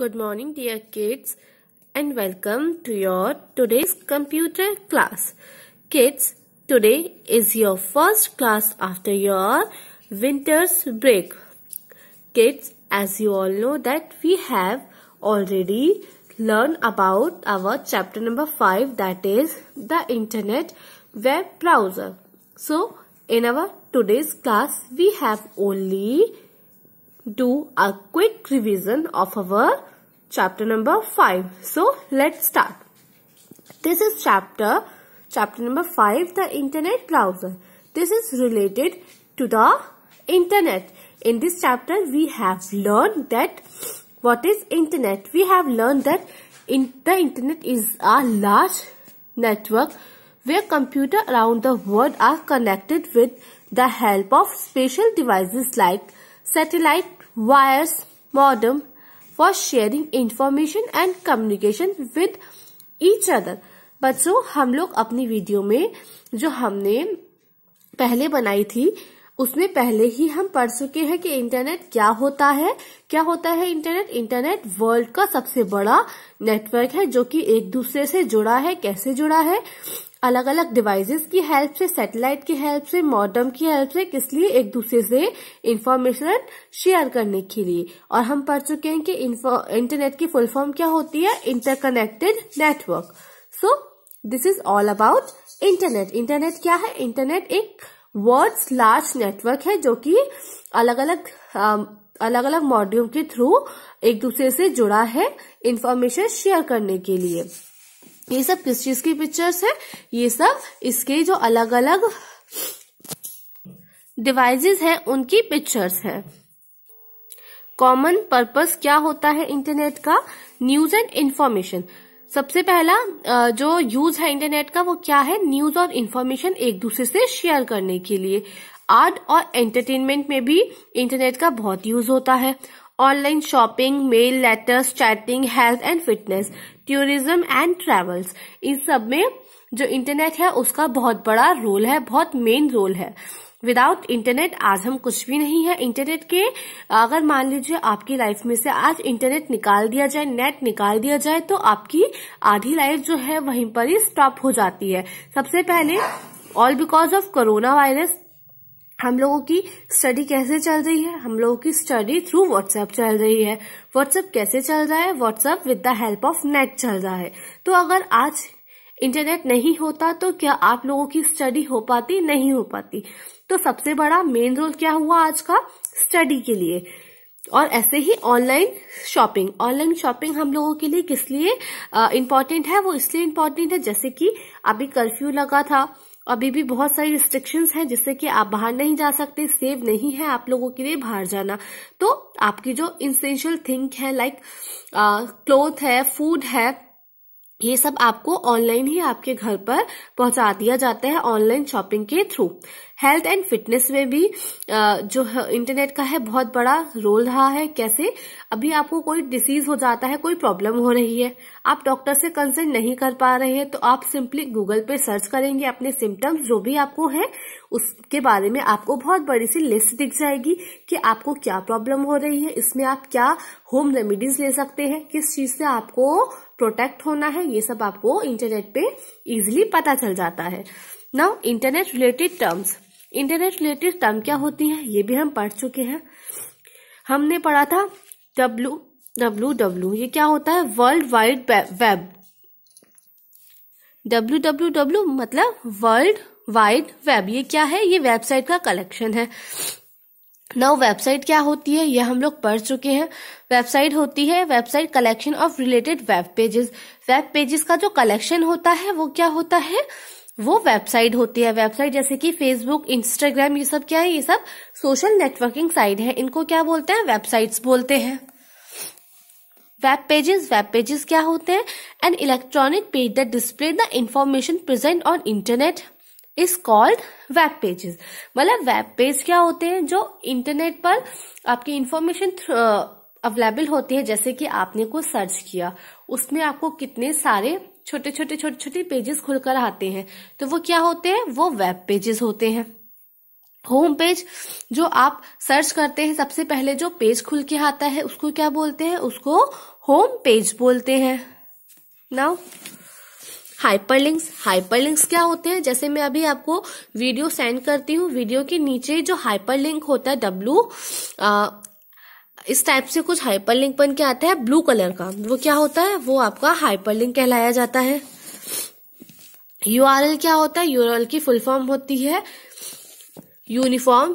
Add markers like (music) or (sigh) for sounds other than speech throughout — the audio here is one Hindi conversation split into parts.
Good morning dear kids and welcome to your today's computer class. Kids, today is your first class after your winter's break. Kids, as you all know that we have already learned about our chapter number 5 that is the internet web browser. So, in our today's class we have only do a quick revision of our chapter number 5. So, let's start. This is chapter, chapter number 5, the internet browser. This is related to the internet. In this chapter, we have learned that what is internet? We have learned that in the internet is a large network where computers around the world are connected with the help of special devices like satellite wires, modem for sharing information and communication with each other. बच्चों हम लोग अपनी वीडियो में जो हमने पहले बनाई थी उसमें पहले ही हम पढ़ चुके हैं कि इंटरनेट क्या होता है क्या होता है इंटरनेट इंटरनेट वर्ल्ड का सबसे बड़ा नेटवर्क है जो कि एक दूसरे से जुड़ा है कैसे जुड़ा है अलग अलग डिवाइसेस की हेल्प से सैटेलाइट की हेल्प से मॉडर्म की हेल्प से किस लिए एक दूसरे से इंफॉर्मेशन शेयर करने के लिए और हम पढ़ चुके हैं कि इंटरनेट की फुल फॉर्म क्या होती है interconnected network so this is all about internet internet क्या है इंटरनेट एक वर्ल्ड लार्ज नेटवर्क है जो कि अलग अलग अलग अलग मॉड्यूल के थ्रू एक दूसरे से जुड़ा है इंफॉर्मेशन शेयर करने के लिए ये सब किस चीज की पिक्चर्स है ये सब इसके जो अलग अलग डिवाइजेस हैं उनकी पिक्चर्स हैं कॉमन पर्पस क्या होता है इंटरनेट का न्यूज एंड इंफॉर्मेशन सबसे पहला जो यूज है इंटरनेट का वो क्या है न्यूज और इंफॉर्मेशन एक दूसरे से शेयर करने के लिए आर्ट और एंटरटेनमेंट में भी इंटरनेट का बहुत यूज होता है online shopping mail letters chatting health and fitness tourism and travels इन सब में जो इंटरनेट है उसका बहुत बड़ा रोल है बहुत मेन रोल है विदाउट इंटरनेट आज हम कुछ भी नहीं है इंटरनेट के अगर मान लीजिए आपकी लाइफ में से आज इंटरनेट निकाल दिया जाए नेट निकाल दिया जाए तो आपकी आधी लाइफ जो है वहीं पर ही स्टॉप हो जाती है सबसे पहले all because of corona virus हम लोगों की स्टडी कैसे चल रही है हम लोगों की स्टडी थ्रू व्हाट्सएप चल रही है व्हाट्सएप कैसे चल रहा है WhatsApp with the help of net चल रहा है तो अगर आज इंटरनेट नहीं होता तो क्या आप लोगों की स्टडी हो पाती नहीं हो पाती तो सबसे बड़ा मेन रोल क्या हुआ आज का स्टडी के लिए और ऐसे ही ऑनलाइन शॉपिंग ऑनलाइन शॉपिंग हम लोगों के लिए किस लिए इम्पोर्टेंट है वो इसलिए इम्पोर्टेंट है जैसे कि अभी कर्फ्यू लगा था अभी भी बहुत सारी रिस्ट्रिक्शंस हैं जिससे कि आप बाहर नहीं जा सकते सेव नहीं है आप लोगों के लिए बाहर जाना तो आपकी जो इंसेंशियल थिंग है लाइक क्लोथ है फूड है ये सब आपको ऑनलाइन ही आपके घर पर पहुंचा दिया जाता है ऑनलाइन शॉपिंग के थ्रू हेल्थ एंड फिटनेस में भी जो इंटरनेट का है बहुत बड़ा रोल रहा है कैसे अभी आपको कोई डिसीज हो जाता है कोई प्रॉब्लम हो रही है आप डॉक्टर से कंसल्ट नहीं कर पा रहे हैं तो आप सिंपली गूगल पे सर्च करेंगे अपने सिम्टम्स जो भी आपको है उसके बारे में आपको बहुत बड़ी सी लिस्ट दिख जाएगी कि आपको क्या प्रॉब्लम हो रही है इसमें आप क्या होम रेमिडीज ले सकते हैं किस चीज से आपको प्रोटेक्ट होना है ये सब आपको इंटरनेट पे इजिली पता चल जाता है now internet related terms internet related term क्या होती है ये भी हम पढ़ चुके हैं हमने पढ़ा था डब्लू डब्लू डब्लू ये क्या होता है world wide web W W W मतलब वर्ल्ड वाइड वेब ये क्या है ये वेबसाइट का कलेक्शन है नाउ वेबसाइट क्या होती है यह हम लोग पढ़ चुके हैं वेबसाइट होती है website collection of related web pages web pages का जो कलेक्शन होता है वो क्या होता है वो वेबसाइट होती है वेबसाइट जैसे कि फेसबुक इंस्टाग्राम ये सब क्या है ये सब सोशल नेटवर्किंग साइट है इनको क्या बोलते हैं वेबसाइट्स बोलते हैं वेब पेजेस वेब पेजेस क्या होते हैं an electronic page that display the information present on internet is called web pages मतलब वेब पेज क्या होते हैं जो इंटरनेट पर आपकी इंफॉर्मेशन अवेलेबल uh, होती है जैसे कि आपने कुछ सर्च किया उसमें आपको कितने सारे छोटे छोटे छोटे छोटे पेजेस खुलकर आते हैं तो वो क्या होते हैं वो वेब पेजेस होते हैं होम पेज जो आप सर्च करते हैं सबसे पहले जो पेज खुल के आता है उसको क्या बोलते हैं उसको होम पेज बोलते हैं नाउ हाइपरलिंक्स हाइपरलिंक्स क्या होते हैं जैसे मैं अभी आपको वीडियो सेंड करती हूँ वीडियो के नीचे जो हाइपरलिंक होता है डब्लू इस टाइप से कुछ हाइपरलिंक बन के आता है ब्लू कलर का वो क्या होता है वो आपका हाइपरलिंक कहलाया जाता है एल क्या होता है यूआरएल की फुल फॉर्म होती है यूनिफॉर्म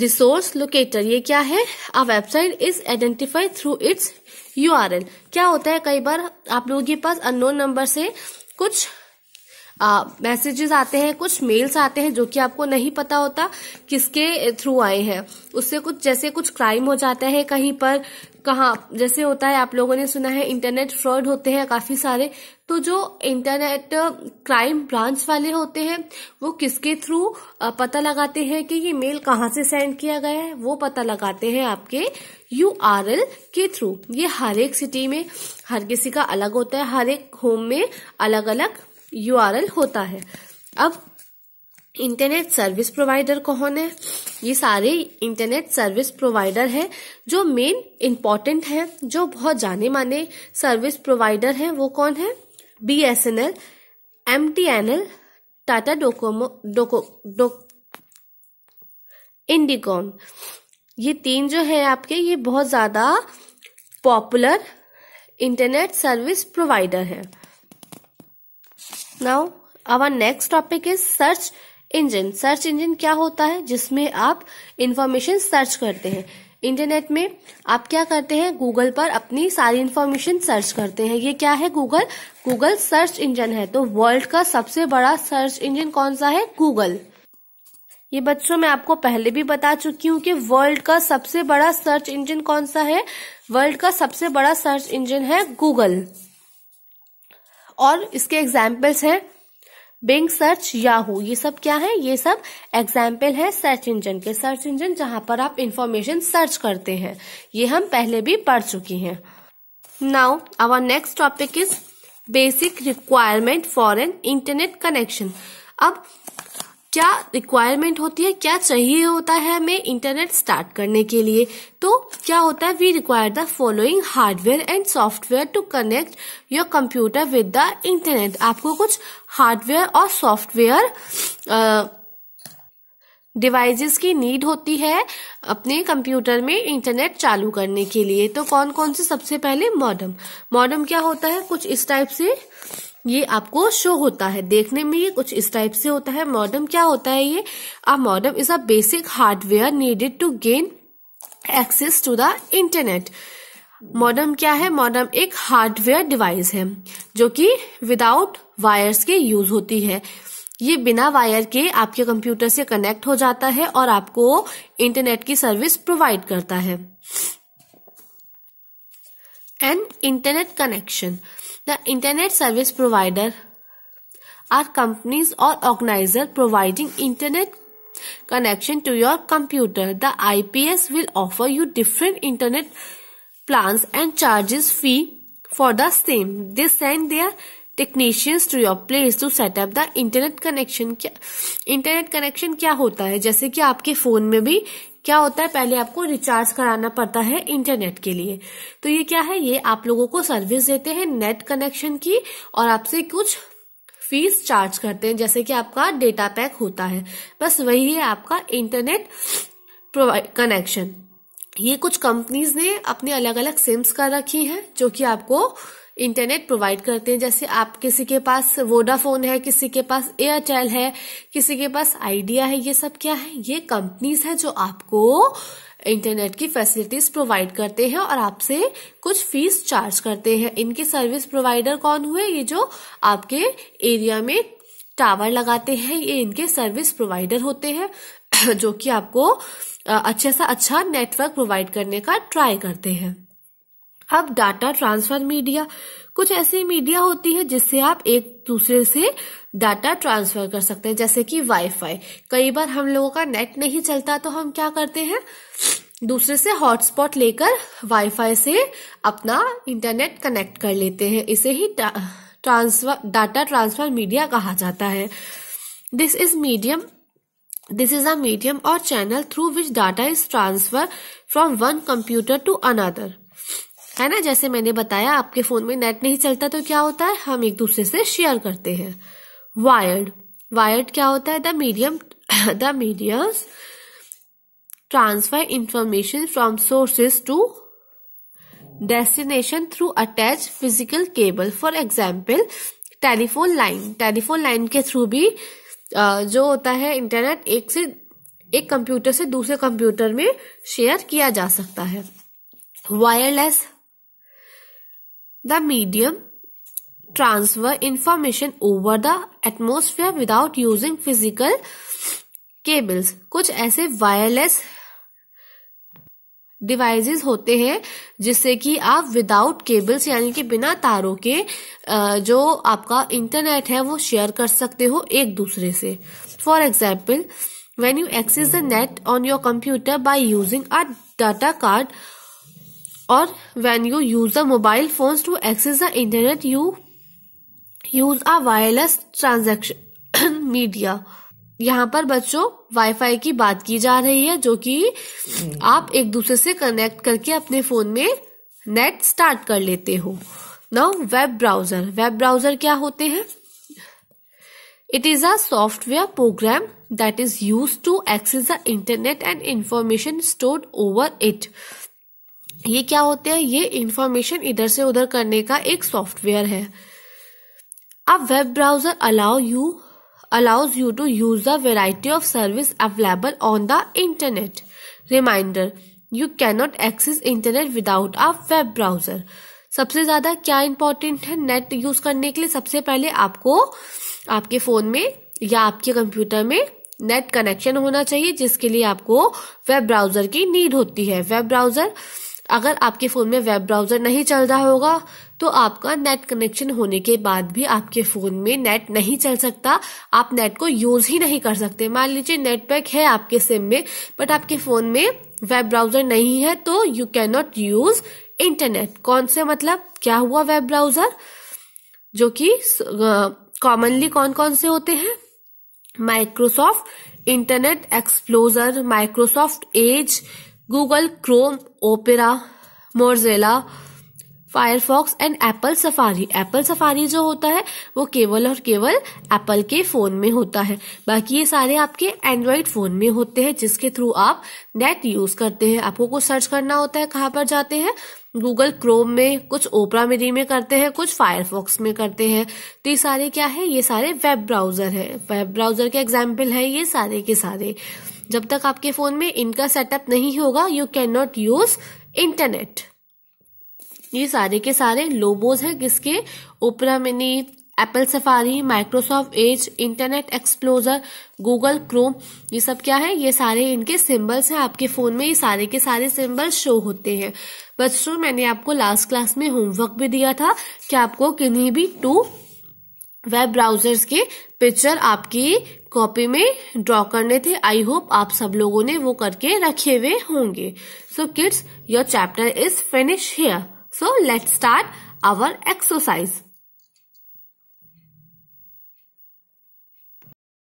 रिसोर्स लोकेटर ये क्या है a website is identified through its L क्या होता है कई बार आप लोगों के पास अननोन नंबर से कुछ मैसेजेस आते हैं कुछ मेल्स आते हैं जो कि आपको नहीं पता होता किसके थ्रू आए हैं उससे कुछ जैसे कुछ क्राइम हो जाता है कहीं पर कहा जैसे होता है आप लोगों ने सुना है इंटरनेट फ्रॉड होते हैं काफी सारे तो जो इंटरनेट क्राइम ब्रांच वाले होते हैं वो किसके थ्रू पता लगाते हैं कि ये मेल कहाँ से सेंड किया गया है वो पता लगाते हैं आपके यू आर एल के थ्रू ये हर एक सिटी में हर किसी का अलग होता है हर एक होम में अलग अलग यू आर एल होता है अब इंटरनेट सर्विस प्रोवाइडर कौन है ये सारे इंटरनेट सर्विस प्रोवाइडर है जो मेन इम्पॉर्टेंट है जो बहुत जाने माने सर्विस प्रोवाइडर हैं वो कौन है B S N L M T N L Tata Docomo डोको डो इंडिकॉम ये तीन जो है आपके ये बहुत ज्यादा पॉपुलर इंटरनेट सर्विस प्रोवाइडर है now our next topic is search engine search engine क्या होता है जिसमें आप इंफॉर्मेशन सर्च करते हैं इंटरनेट में आप क्या करते हैं गूगल पर अपनी सारी इन्फॉर्मेशन सर्च करते हैं ये क्या है गूगल गूगल सर्च इंजन है तो वर्ल्ड का सबसे बड़ा सर्च इंजन कौन सा है गूगल ये बच्चों मैं आपको पहले भी बता चुकी हूँ कि वर्ल्ड का सबसे बड़ा सर्च इंजन कौन सा है वर्ल्ड का सबसे बड़ा सर्च इंजन है गूगल और इसके एग्जाम्पल्स हैं बिंग सर्च याहू ये सब क्या है ये सब एग्जाम्पल है सर्च इंजन के सर्च इंजन जहां पर आप इंफॉर्मेशन सर्च करते हैं ये हम पहले भी पढ़ चुकी हैं now our next topic is basic requirement for an internet connection अब क्या रिक्वायरमेंट होती है क्या चाहिए होता है हमें इंटरनेट स्टार्ट करने के लिए तो क्या होता है we require the following hardware and software to connect your computer with the internet आपको कुछ हार्डवेयर और सॉफ्टवेयर डिवाइसेस की नीड होती है अपने कंप्यूटर में इंटरनेट चालू करने के लिए तो कौन कौन से सबसे पहले मॉडम मॉडम क्या होता है कुछ इस टाइप से ये आपको शो होता है देखने में ये कुछ इस टाइप से होता है मॉडम क्या होता है ये a modem is a basic hardware needed to gain access to the internet modem क्या है मॉडम एक हार्डवेयर डिवाइस है जो कि विदाउट वायर्स के यूज होती है ये बिना वायर के आपके कंप्यूटर से कनेक्ट हो जाता है और आपको इंटरनेट की सर्विस प्रोवाइड करता है and internet connection the internet service provider are companies और organiser providing internet connection to your computer the I P S will offer you different internet plan and charges fee for the same they send their technicians to your place to setup the internet connection internet connection क्या होता है जैसे कि आपके फोन में भी क्या होता है पहले आपको रिचार्ज कराना पड़ता है इंटरनेट के लिए तो ये क्या है ये आप लोगों को सर्विस देते हैं नेट कनेक्शन की और आपसे कुछ फीस चार्ज करते हैं जैसे कि आपका डेटा पैक होता है बस वही है आपका इंटरनेट कनेक्शन ये कुछ कंपनीज ने अपने अलग अलग सिम्स कर रखी है जो कि आपको इंटरनेट प्रोवाइड करते हैं जैसे आप किसी के पास वोडाफोन है किसी के पास एयरटेल है किसी के पास आइडिया है ये सब क्या है ये कंपनीज है जो आपको इंटरनेट की फैसिलिटीज प्रोवाइड करते हैं और आपसे कुछ फीस चार्ज करते हैं इनके सर्विस प्रोवाइडर कौन हुए ये जो आपके एरिया में टावर लगाते हैं ये इनके सर्विस प्रोवाइडर होते हैं (clears throat) जो कि आपको अच्छे सा अच्छा नेटवर्क प्रोवाइड करने का ट्राई करते हैं अब डाटा ट्रांसफर मीडिया कुछ ऐसी मीडिया होती है जिससे आप एक दूसरे से डाटा ट्रांसफर कर सकते हैं जैसे कि वाईफाई कई बार हम लोगों का नेट नहीं चलता तो हम क्या करते हैं दूसरे से हॉटस्पॉट लेकर वाईफाई से अपना इंटरनेट कनेक्ट कर लेते हैं इसे ही ट्रांसफर डाटा ट्रांसफर मीडिया कहा जाता है this is medium this is a medium और channel through which data is transfer from one computer to another. है ना जैसे मैंने बताया आपके फोन में नेट नहीं चलता तो क्या होता है हम एक दूसरे से शेयर करते हैं वायर्ड वायर्ड क्या होता है the medium the medium transfer information from sources to destination through attach physical cable for example telephone line telephone line के थ्रू भी जो होता है इंटरनेट एक से एक कंप्यूटर से दूसरे कंप्यूटर में शेयर किया जा सकता है wireless the medium transfer information over the atmosphere without using physical cables कुछ ऐसे वायरलेस डिवाइसेस होते हैं जिससे कि आप विदाउट केबल्स यानी कि बिना तारों के जो आपका इंटरनेट है वो शेयर कर सकते हो एक दूसरे से for example when you access the net on your computer by using a data card और when you use the mobile phone to access the internet you use a wireless transaction media यहाँ पर बच्चों वाईफाई की बात की जा रही है जो कि आप एक दूसरे से कनेक्ट करके अपने फोन में नेट स्टार्ट कर लेते हो now web browser web browser क्या होते हैं it is a software program that is use to access the internet and information stored over it ये क्या होते हैं ये इंफॉर्मेशन इधर से उधर करने का एक सॉफ्टवेयर है अब web browser allow you allows you to use the variety of service available on the internet reminder you cannot access internet without a web browser सबसे ज्यादा क्या इंपॉर्टेंट है नेट यूज करने के लिए सबसे पहले आपको आपके फोन में या आपके कंप्यूटर में नेट कनेक्शन होना चाहिए जिसके लिए आपको वेब ब्राउजर की नीड होती है वेब ब्राउजर अगर आपके फ़ोन में वेब ब्राउज़र नहीं चल रहा होगा तो आपका नेट कनेक्शन होने के बाद भी आपके फ़ोन में नेट नहीं चल सकता आप नेट को यूज़ ही नहीं कर सकते मान लीजिए नेटवर्क है आपके सिम में बट आपके फ़ोन में वेब ब्राउज़र नहीं है तो you can not use internet कौन से मतलब क्या हुआ वेब ब्राउज़र जो कि कॉमनली कौन कौन से होते हैं Microsoft Internet Explorer Microsoft Edge Google Chrome Opera Mozilla Firefox and Apple Safari Apple Safari जो होता है वो केवल और केवल एप्पल के फोन में होता है बाकी ये सारे आपके एंड्रॉयड फोन में होते हैं जिसके थ्रू आप नेट यूज करते हैं आपको कुछ सर्च करना होता है कहाँ पर जाते हैं गूगल क्रोम में कुछ ओपरा मेरी में करते हैं कुछ फायरफॉक्स में करते हैं तो ये सारे क्या है ये सारे वेब ब्राउजर है वेब ब्राउजर के एग्जाम्पल है ये सारे के सारे जब तक आपके फ़ोन में इनका सेटअप नहीं होगा you can not use internet ये सारे के सारे लोबोज हैं किसके Opera Mini Apple Safari Microsoft Edge Internet Explorer Google Chrome ये सब क्या है ये सारे इनके सिंबल्स हैं आपके फोन में ये सारे के सारे सिंबल शो होते हैं बच्चों मैंने आपको लास्ट क्लास में होमवर्क भी दिया था कि आपको किन्हीं भी टू वेब ब्राउजर्स के पिक्चर आपकी कॉपी में ड्रॉ करने थे आई होप आप सब लोगों ने वो करके रखे हुए होंगे so kids your chapter is finish here so let start our exercise